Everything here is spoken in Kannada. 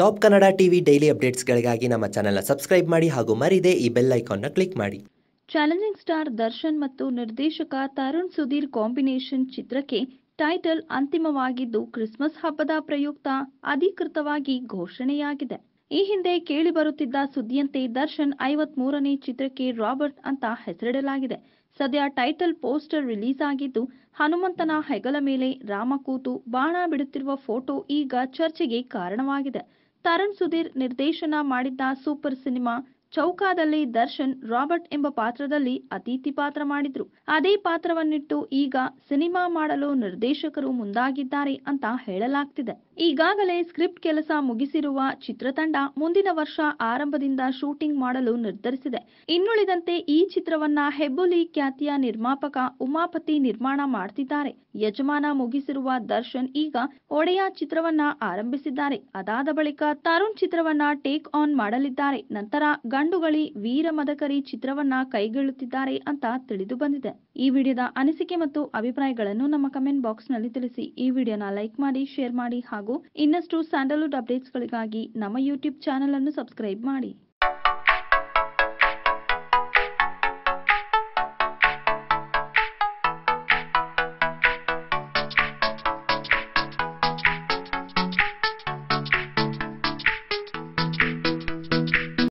ಟಾಪ್ ಕನ್ನಡ ಟಿವಿ ಡೈಲಿ ಅಪ್ಡೇಟ್ಸ್ಗಳಿಗಾಗಿ ನಮ್ಮ ಚಾನೆಲ್ನ ಸಬ್ಸ್ಕ್ರೈಬ್ ಮಾಡಿ ಹಾಗೂ ಮರಿದೆ ಈ ಬೆಲ್ ಐಕಾನ್ನ ಕ್ಲಿಕ್ ಮಾಡಿ ಚಾಲೆಂಜಿಂಗ್ ಸ್ಟಾರ್ ದರ್ಶನ್ ಮತ್ತು ನಿರ್ದೇಶಕ ತರುಣ್ ಸುಧೀರ್ ಕಾಂಬಿನೇಷನ್ ಚಿತ್ರಕ್ಕೆ ಟೈಟಲ್ ಅಂತಿಮವಾಗಿದ್ದು ಕ್ರಿಸ್ಮಸ್ ಹಬ್ಬದ ಪ್ರಯುಕ್ತ ಅಧಿಕೃತವಾಗಿ ಘೋಷಣೆಯಾಗಿದೆ ಈ ಹಿಂದೆ ಕೇಳಿಬರುತ್ತಿದ್ದ ಸುದ್ದಿಯಂತೆ ದರ್ಶನ್ ಐವತ್ ಮೂರನೇ ಚಿತ್ರಕ್ಕೆ ರಾಬರ್ಟ್ ಅಂತ ಹೆಸರಿಡಲಾಗಿದೆ ಸದ್ಯ ಟೈಟಲ್ ಪೋಸ್ಟರ್ ರಿಲೀಸ್ ಆಗಿದ್ದು ಹನುಮಂತನ ಹೆಗಲ ಮೇಲೆ ರಾಮಕೂತು ಬಾಣ ಬಿಡುತ್ತಿರುವ ಫೋಟೋ ಈಗ ಚರ್ಚೆಗೆ ಕಾರಣವಾಗಿದೆ ತರಣ್ ಸುಧೀರ್ ನಿರ್ದೇಶನ ಮಾಡಿದ್ದ ಸೂಪರ್ ಸಿನಿಮಾ ಚೌಕಾದಲ್ಲಿ ದರ್ಶನ್ ರಾಬರ್ಟ್ ಎಂಬ ಪಾತ್ರದಲ್ಲಿ ಅತಿಥಿ ಪಾತ್ರ ಮಾಡಿದ್ರು ಅದೇ ಪಾತ್ರವನ್ನಿಟ್ಟು ಈಗ ಸಿನಿಮಾ ಮಾಡಲು ನಿರ್ದೇಶಕರು ಮುಂದಾಗಿದ್ದಾರೆ ಅಂತ ಹೇಳಲಾಗ್ತಿದೆ ಈಗಾಗಲೇ ಸ್ಕ್ರಿಪ್ಟ್ ಕೆಲಸ ಮುಗಿಸಿರುವ ಚಿತ್ರತಂಡ ಮುಂದಿನ ವರ್ಷ ಆರಂಭದಿಂದ ಶೂಟಿಂಗ್ ಮಾಡಲು ನಿರ್ಧರಿಸಿದೆ ಇನ್ನುಳಿದಂತೆ ಈ ಚಿತ್ರವನ್ನ ಹೆಬ್ಬುಲಿ ಖ್ಯಾತಿಯ ನಿರ್ಮಾಪಕ ಉಮಾಪತಿ ನಿರ್ಮಾಣ ಮಾಡ್ತಿದ್ದಾರೆ ಯಜಮಾನ ಮುಗಿಸಿರುವ ದರ್ಶನ್ ಈಗ ಒಡೆಯ ಚಿತ್ರವನ್ನ ಆರಂಭಿಸಿದ್ದಾರೆ ಅದಾದ ಬಳಿಕ ತರುಣ್ ಚಿತ್ರವನ್ನ ಟೇಕ್ ಆನ್ ಮಾಡಲಿದ್ದಾರೆ ನಂತರ ಗಂಡುಗಳಿ ವೀರ ಮದಕರಿ ಚಿತ್ರವನ್ನ ಕೈಗೊಳ್ಳುತ್ತಿದ್ದಾರೆ ಅಂತ ತಿಳಿದು ಬಂದಿದೆ ಈ ವಿಡಿಯೋದ ಅನಿಸಿಕೆ ಮತ್ತು ಅಭಿಪ್ರಾಯಗಳನ್ನು ನಮ್ಮ ಕಮೆಂಟ್ ಬಾಕ್ಸ್ ನಲ್ಲಿ ತಿಳಿಸಿ ಈ ವಿಡಿಯೋನ ಲೈಕ್ ಮಾಡಿ ಶೇರ್ ಮಾಡಿ ಹಾಗೂ ಇನ್ನಷ್ಟು ಸ್ಯಾಂಡಲ್ವುಡ್ ಅಪ್ಡೇಟ್ಸ್ಗಳಿಗಾಗಿ ನಮ್ಮ ಯೂಟ್ಯೂಬ್ ಚಾನೆಲ್ ಅನ್ನು ಸಬ್ಸ್ಕ್ರೈಬ್ ಮಾಡಿ